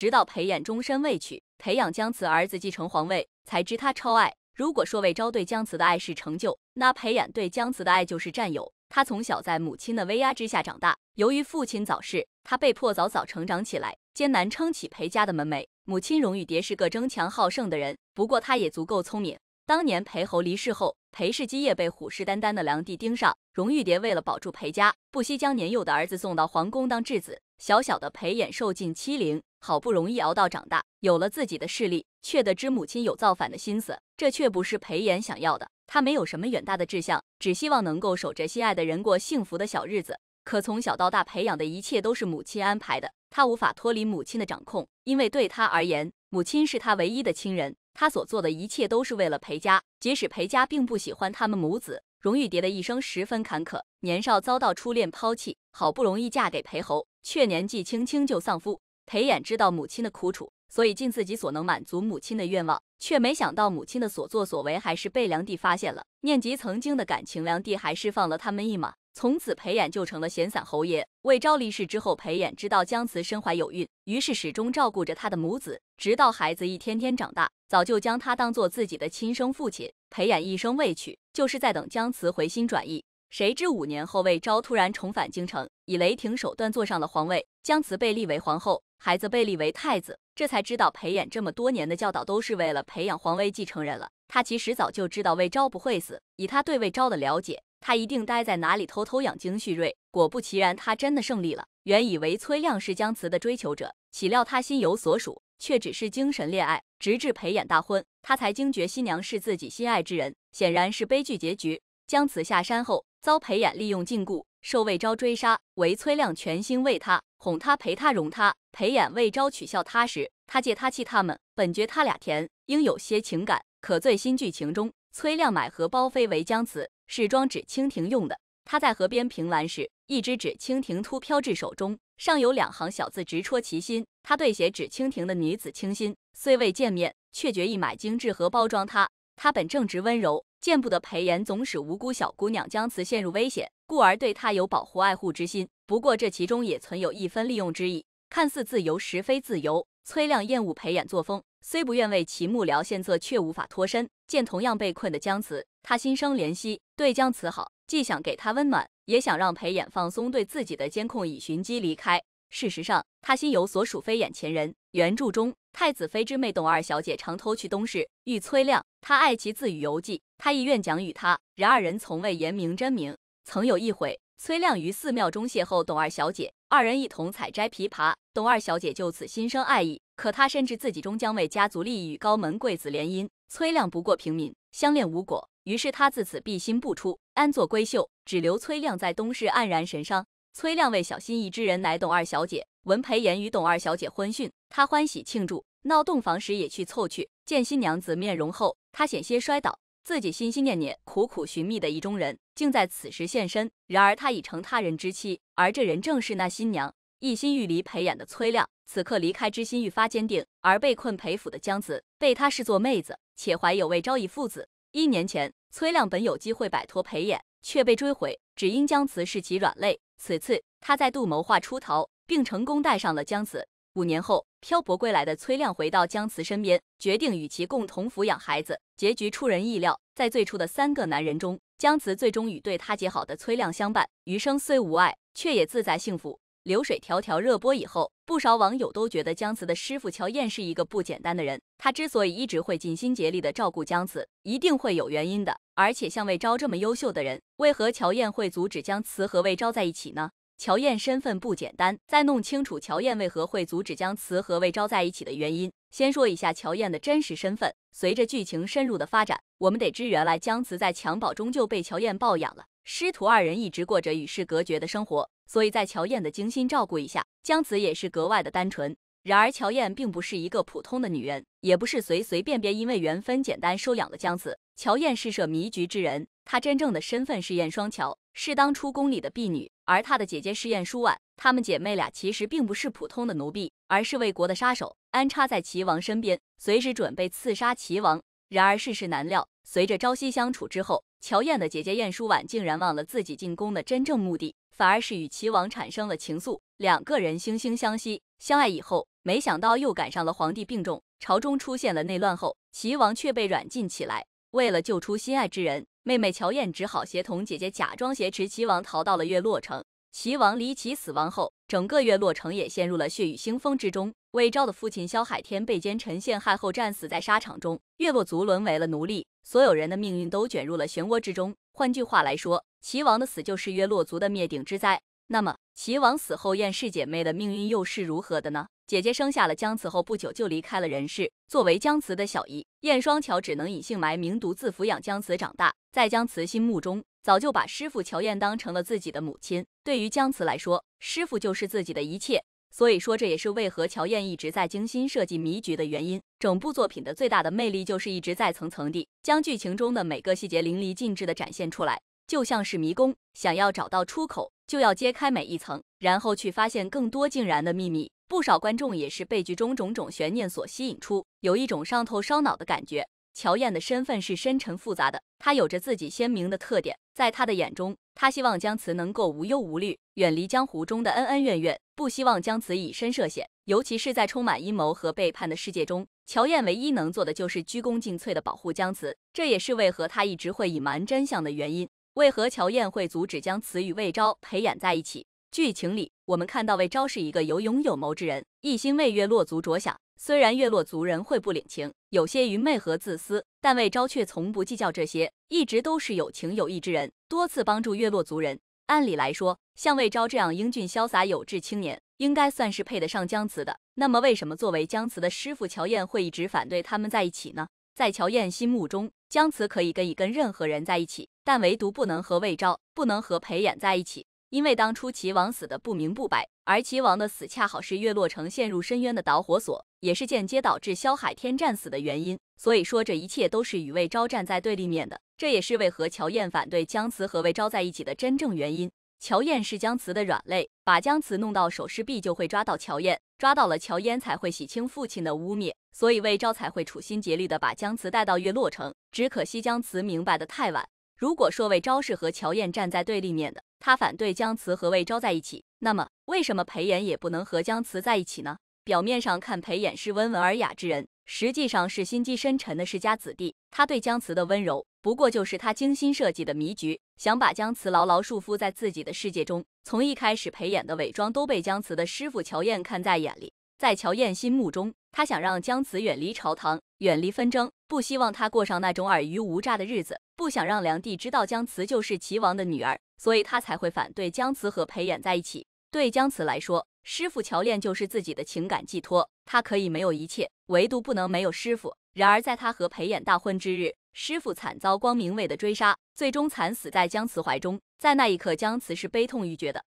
直到裴衍终身未娶，培养姜慈儿子继承皇位，才知他超爱。如果说魏昭对姜慈的爱是成就，那裴衍对姜慈的爱就是占有。他从小在母亲的威压之下长大，由于父亲早逝，他被迫早早成长起来，艰难撑起裴家的门楣。母亲荣玉蝶是个争强好胜的人，不过她也足够聪明。当年裴侯离世后，裴氏基业被虎视眈眈的梁帝盯上，荣玉蝶为了保住裴家，不惜将年幼的儿子送到皇宫当质子。小小的裴衍受尽欺凌，好不容易熬到长大，有了自己的势力，却得知母亲有造反的心思。这却不是裴衍想要的。他没有什么远大的志向，只希望能够守着心爱的人过幸福的小日子。可从小到大培养的一切都是母亲安排的，他无法脱离母亲的掌控，因为对他而言，母亲是他唯一的亲人。他所做的一切都是为了裴家，即使裴家并不喜欢他们母子。荣玉蝶的一生十分坎坷，年少遭到初恋抛弃，好不容易嫁给裴侯，却年纪轻轻就丧夫。裴衍知道母亲的苦楚，所以尽自己所能满足母亲的愿望，却没想到母亲的所作所为还是被梁帝发现了。念及曾经的感情，梁帝还是放了他们一马。从此裴衍就成了闲散侯爷。魏昭离世之后，裴衍知道姜慈身怀有孕，于是始终照顾着他的母子，直到孩子一天天长大，早就将他当做自己的亲生父亲。裴衍一生未娶，就是在等姜慈回心转意。谁知五年后，魏昭突然重返京城，以雷霆手段坐上了皇位，姜慈被立为皇后，孩子被立为太子。这才知道裴衍这么多年的教导都是为了培养皇位继承人了。他其实早就知道魏昭不会死，以他对魏昭的了解。他一定待在哪里偷偷养精蓄锐。果不其然，他真的胜利了。原以为崔亮是江辞的追求者，岂料他心有所属，却只是精神恋爱。直至裴衍大婚，他才惊觉新娘是自己心爱之人，显然是悲剧结局。姜辞下山后遭裴衍利用禁锢，受魏昭追杀。唯崔亮全心为他，哄他陪他容他。裴衍魏昭取笑他时，他借他气他们。本觉他俩甜，应有些情感。可最新剧情中，崔亮买盒包非为姜辞。是装纸蜻蜓用的。他在河边凭栏时，一只纸蜻蜓突飘至手中，上有两行小字，直戳其心。他对写纸蜻蜓的女子倾心，虽未见面，却决意买精致盒包装她。她本正直温柔，见不得裴炎总使无辜小姑娘将慈陷入危险，故而对她有保护爱护之心。不过这其中也存有一分利用之意，看似自由，实非自由。崔亮厌恶裴衍作风，虽不愿为其幕僚献策，却无法脱身。见同样被困的姜慈。他心生怜惜，对姜辞好，既想给他温暖，也想让裴衍放松对自己的监控，以寻机离开。事实上，他心有所属，非眼前人。原著中，太子妃之妹董二小姐常偷去东市遇崔亮，他爱其自与游记，他亦愿讲与他，然二人从未言明真名。曾有一回，崔亮于寺庙中邂逅董二小姐，二人一同采摘枇杷，董二小姐就此心生爱意。可她深知自己终将为家族利益与高门贵子联姻，崔亮不过平民。相恋无果，于是他自此闭心不出，安坐闺秀，只留崔亮在东市黯然神伤。崔亮为小心翼之人，乃董二小姐文培岩与董二小姐婚讯，他欢喜庆祝，闹洞房时也去凑去。见新娘子面容后，他险些摔倒。自己心心念念、苦苦寻觅的意中人，竟在此时现身。然而他已成他人之妻，而这人正是那新娘。一心欲离裴演的崔亮，此刻离开之心愈发坚定。而被困裴府的江子，被他视作妹子。且怀有未昭一父子。一年前，崔亮本有机会摆脱裴衍，却被追回，只因姜慈是其软肋。此次，他在度谋划出逃，并成功带上了姜慈。五年后，漂泊归来的崔亮回到姜慈身边，决定与其共同抚养孩子。结局出人意料，在最初的三个男人中，姜慈最终与对他极好的崔亮相伴，余生虽无爱，却也自在幸福。《流水迢迢》热播以后，不少网友都觉得江慈的师傅乔燕是一个不简单的人。他之所以一直会尽心竭力的照顾江慈，一定会有原因的。而且像魏昭这么优秀的人，为何乔燕会阻止江慈和魏昭在一起呢？乔燕身份不简单，在弄清楚乔燕为何会阻止江慈和魏昭在一起的原因，先说一下乔燕的真实身份。随着剧情深入的发展，我们得知原来江慈在襁褓中就被乔燕抱养了。师徒二人一直过着与世隔绝的生活，所以在乔燕的精心照顾一下，江子也是格外的单纯。然而，乔燕并不是一个普通的女人，也不是随随便便因为缘分简单收养了江子。乔燕是设迷局之人，她真正的身份是燕双桥，是当初宫里的婢女，而她的姐姐是燕舒婉。她们姐妹俩其实并不是普通的奴婢，而是魏国的杀手，安插在齐王身边，随时准备刺杀齐王。然而，世事难料。随着朝夕相处之后，乔燕的姐姐晏殊婉竟然忘了自己进宫的真正目的，反而是与齐王产生了情愫，两个人惺惺相惜，相爱以后，没想到又赶上了皇帝病重，朝中出现了内乱后，齐王却被软禁起来。为了救出心爱之人，妹妹乔燕只好协同姐姐假装挟持齐王，逃到了月落城。齐王离奇死亡后，整个月落城也陷入了血雨腥风之中。魏昭的父亲萧海天被奸臣陷害后战死在沙场中，月落族沦为了奴隶，所有人的命运都卷入了漩涡之中。换句话来说，齐王的死就是月落族的灭顶之灾。那么齐王死后，燕氏姐妹的命运又是如何的呢？姐姐生下了姜慈后不久就离开了人世，作为姜慈的小姨，燕双桥只能隐姓埋名，独自抚养姜慈长大。在姜慈心目中，早就把师傅乔燕当成了自己的母亲。对于姜慈来说，师傅就是自己的一切。所以说，这也是为何乔燕一直在精心设计迷局的原因。整部作品的最大的魅力就是一直在层层地将剧情中的每个细节淋漓尽致地展现出来，就像是迷宫，想要找到出口，就要揭开每一层，然后去发现更多竟然的秘密。不少观众也是被剧中种种悬念所吸引，出有一种上头烧脑的感觉。乔燕的身份是深沉复杂的，她有着自己鲜明的特点，在她的眼中。他希望江慈能够无忧无虑，远离江湖中的恩恩怨怨，不希望江慈以身涉险，尤其是在充满阴谋和背叛的世界中。乔燕唯一能做的就是鞠躬尽瘁地保护江慈，这也是为何他一直会隐瞒真相的原因。为何乔燕会阻止江慈与魏昭陪演在一起？剧情里，我们看到魏昭是一个有勇有谋之人，一心为月落族着想。虽然月落族人会不领情，有些愚昧和自私，但魏昭却从不计较这些，一直都是有情有义之人，多次帮助月落族人。按理来说，像魏昭这样英俊潇洒、有志青年，应该算是配得上姜慈的。那么，为什么作为姜慈的师傅，乔燕会一直反对他们在一起呢？在乔燕心目中，姜慈可以跟任何人在一起，但唯独不能和魏昭、不能和裴衍在一起。因为当初齐王死的不明不白，而齐王的死恰好是月落城陷入深渊的导火索，也是间接导致萧海天战死的原因。所以说这一切都是与魏昭站在对立面的，这也是为何乔燕反对江慈和魏昭在一起的真正原因。乔燕是江慈的软肋，把江慈弄到手势必就会抓到乔燕，抓到了乔燕才会洗清父亲的污蔑，所以魏昭才会处心竭虑的把江慈带到月落城。只可惜江慈明白的太晚。如果说魏昭是和乔燕站在对立面的。他反对姜辞和魏昭在一起，那么为什么裴衍也不能和姜辞在一起呢？表面上看裴衍是温文尔雅之人，实际上是心机深沉的世家子弟。他对姜辞的温柔，不过就是他精心设计的迷局，想把姜辞牢牢束缚在自己的世界中。从一开始，裴衍的伪装都被姜辞的师傅乔燕看在眼里。在乔燕心目中，他想让姜慈远离朝堂，远离纷争，不希望他过上那种尔虞我诈的日子，不想让梁帝知道姜慈就是齐王的女儿，所以他才会反对姜慈和裴衍在一起。对姜慈来说，师傅乔燕就是自己的情感寄托，他可以没有一切，唯独不能没有师傅。然而在他和裴衍大婚之日，师傅惨遭光明卫的追杀，最终惨死在姜慈怀中。在那一刻，姜慈是悲痛欲绝的。